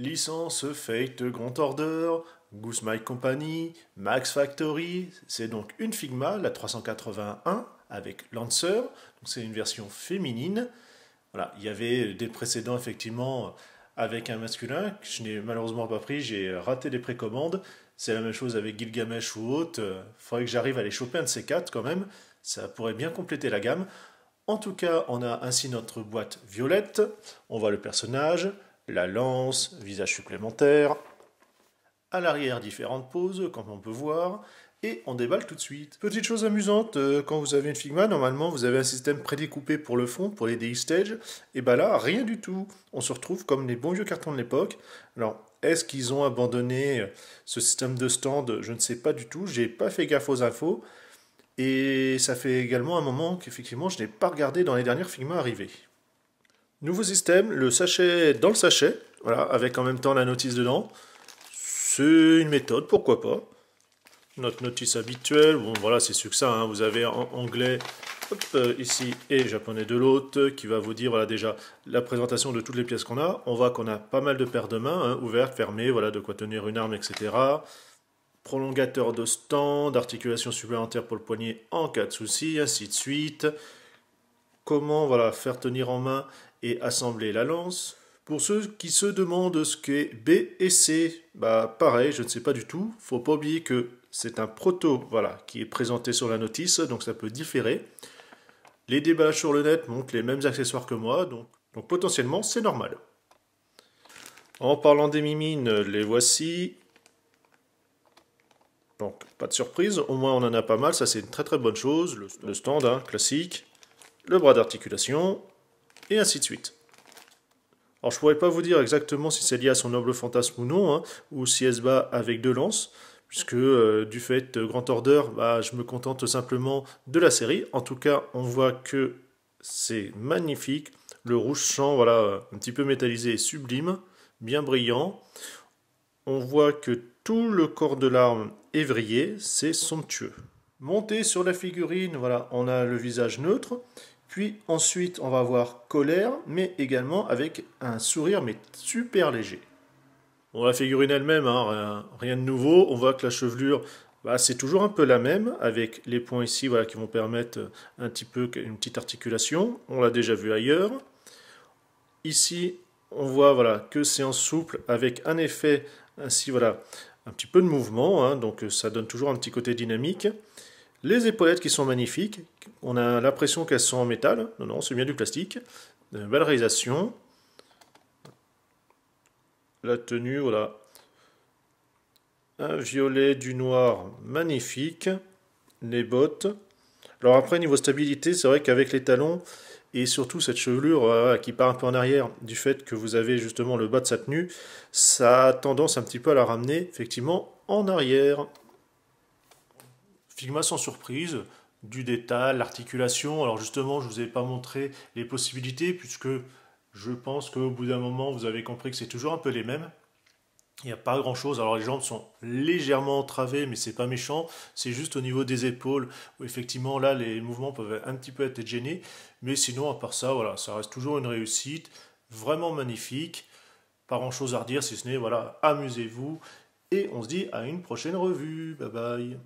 Licence Fate Grand Order, Goose My Company, Max Factory, c'est donc une Figma, la 381, avec Lancer, donc c'est une version féminine. Voilà, il y avait des précédents effectivement avec un masculin, que je n'ai malheureusement pas pris, j'ai raté les précommandes. C'est la même chose avec Gilgamesh ou autre, il euh, faudrait que j'arrive à les choper un de ces quatre quand même, ça pourrait bien compléter la gamme. En tout cas, on a ainsi notre boîte violette, on voit le personnage, la lance, visage supplémentaire. À l'arrière, différentes poses, comme on peut voir, et on déballe tout de suite. Petite chose amusante, euh, quand vous avez une Figma, normalement vous avez un système prédécoupé pour le fond, pour les DI Stage, et bah là, rien du tout. On se retrouve comme les bons vieux cartons de l'époque. Alors, est-ce qu'ils ont abandonné euh, ce système de stand Je ne sais pas du tout, j'ai pas fait gaffe aux infos. Et ça fait également un moment qu'effectivement je n'ai pas regardé dans les dernières Figma arrivées. Nouveau système, le sachet dans le sachet, voilà, avec en même temps la notice dedans. C'est une méthode, pourquoi pas. Notre notice habituelle, bon voilà, c'est ça, hein. vous avez en anglais euh, ici et japonais de l'autre qui va vous dire voilà déjà la présentation de toutes les pièces qu'on a. On voit qu'on a pas mal de paires de mains, hein, ouvertes, fermées, voilà, de quoi tenir une arme, etc. Prolongateur de stand, articulation supplémentaire pour le poignet en cas de souci, ainsi de suite comment voilà, faire tenir en main et assembler la lance. Pour ceux qui se demandent ce qu'est B et C, bah pareil, je ne sais pas du tout. Faut pas oublier que c'est un proto, voilà, qui est présenté sur la notice, donc ça peut différer. Les déballages sur le net montrent les mêmes accessoires que moi, donc, potentiellement c'est normal. En parlant des mimines, les voici. Donc pas de surprise, au moins on en a pas mal, ça c'est une très très bonne chose. Le, stand, hein, classique. Le bras d'articulation, et ainsi de suite. Alors je pourrais pas vous dire exactement si c'est lié à son noble fantasme ou non, hein, ou si elle se bat avec deux lances, puisque euh, du fait euh, Grand Order, bah, je me contente simplement de la série. En tout cas, on voit que c'est magnifique. Le rouge champ, voilà, euh, un petit peu métallisé sublime, bien brillant. On voit que tout le corps de l'arme est vrillé, c'est somptueux. Monté sur la figurine, voilà, on a le visage neutre puis ensuite, on va avoir colère, mais également avec un sourire, mais super léger. Bon, la figurine elle-même, hein, rien, de nouveau. On voit que la chevelure, bah, c'est toujours un peu la même, avec les points ici qui vont permettre un petit peu une petite articulation. On l'a déjà vu ailleurs. Ici, on voit voilà, que c'est en souple, avec un effet un petit peu de mouvement. Hein. donc ça donne toujours un petit côté dynamique. Les épaulettes qui sont magnifiques, on a l'impression qu'elles sont en métal. Non, non, c'est bien du plastique. Une euh, belle réalisation. La tenue, voilà. Un violet, du noir, magnifique. Les bottes. Alors après, niveau stabilité, c'est vrai qu'avec les talons et surtout cette chevelure euh, qui part un peu en arrière du fait que vous avez justement le bas de sa tenue, ça a tendance un petit peu à la ramener effectivement en arrière. Figma sans surprise, du détail, l'articulation. Alors justement, je ne vous ai pas montré les possibilités puisque je pense qu'au bout d'un moment, vous avez compris que c'est toujours un peu les mêmes. Il n'y a pas grand chose. Alors les jambes sont légèrement entravées, mais c'est pas méchant. C'est juste au niveau des épaules où effectivement là les mouvements peuvent un petit peu être gênés. Mais sinon, à part ça, voilà, ça reste toujours une réussite. Vraiment magnifique. Pas grand chose à redire si ce n'est voilà, amusez-vous. Et on se dit à une prochaine revue. Bye bye.